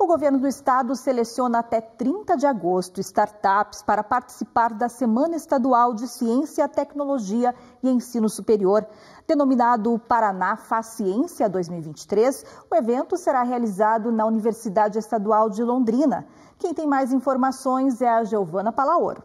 O governo do estado seleciona até 30 de agosto startups para participar da Semana Estadual de Ciência, Tecnologia e Ensino Superior. Denominado Paraná Faz Ciência 2023, o evento será realizado na Universidade Estadual de Londrina. Quem tem mais informações é a Giovana Palaoro.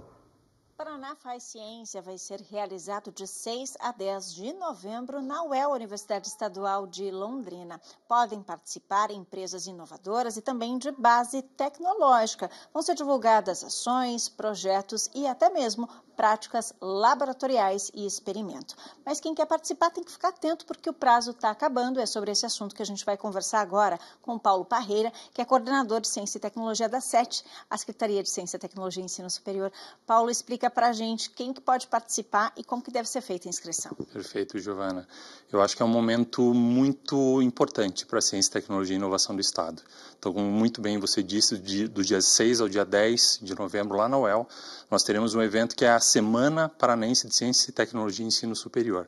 Paraná Faz Ciência vai ser realizado de 6 a 10 de novembro na UEL, Universidade Estadual de Londrina. Podem participar empresas inovadoras e também de base tecnológica. Vão ser divulgadas ações, projetos e até mesmo práticas laboratoriais e experimento. Mas quem quer participar tem que ficar atento porque o prazo está acabando. É sobre esse assunto que a gente vai conversar agora com Paulo Parreira, que é coordenador de Ciência e Tecnologia da SET, a Secretaria de Ciência, Tecnologia e Ensino Superior. Paulo explica explica para a gente quem que pode participar e como que deve ser feita a inscrição. Perfeito, Giovana. Eu acho que é um momento muito importante para a ciência, tecnologia e inovação do Estado. Então, como muito bem você disse, do dia 6 ao dia 10 de novembro, lá na UEL, nós teremos um evento que é a Semana Paranense de Ciência, Tecnologia e Ensino Superior.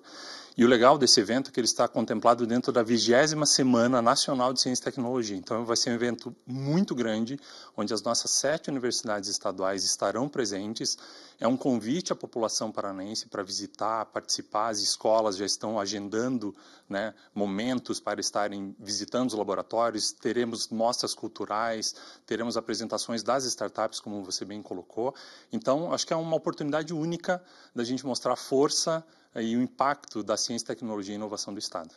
E o legal desse evento é que ele está contemplado dentro da vigésima Semana Nacional de Ciência e Tecnologia. Então, vai ser um evento muito grande, onde as nossas sete universidades estaduais estarão presentes. É um convite à população paranaense para visitar, participar. As escolas já estão agendando né, momentos para estarem visitando os laboratórios. Teremos mostras culturais, teremos apresentações das startups, como você bem colocou. Então, acho que é uma oportunidade única da gente mostrar força e o impacto da ciência, tecnologia e inovação do Estado.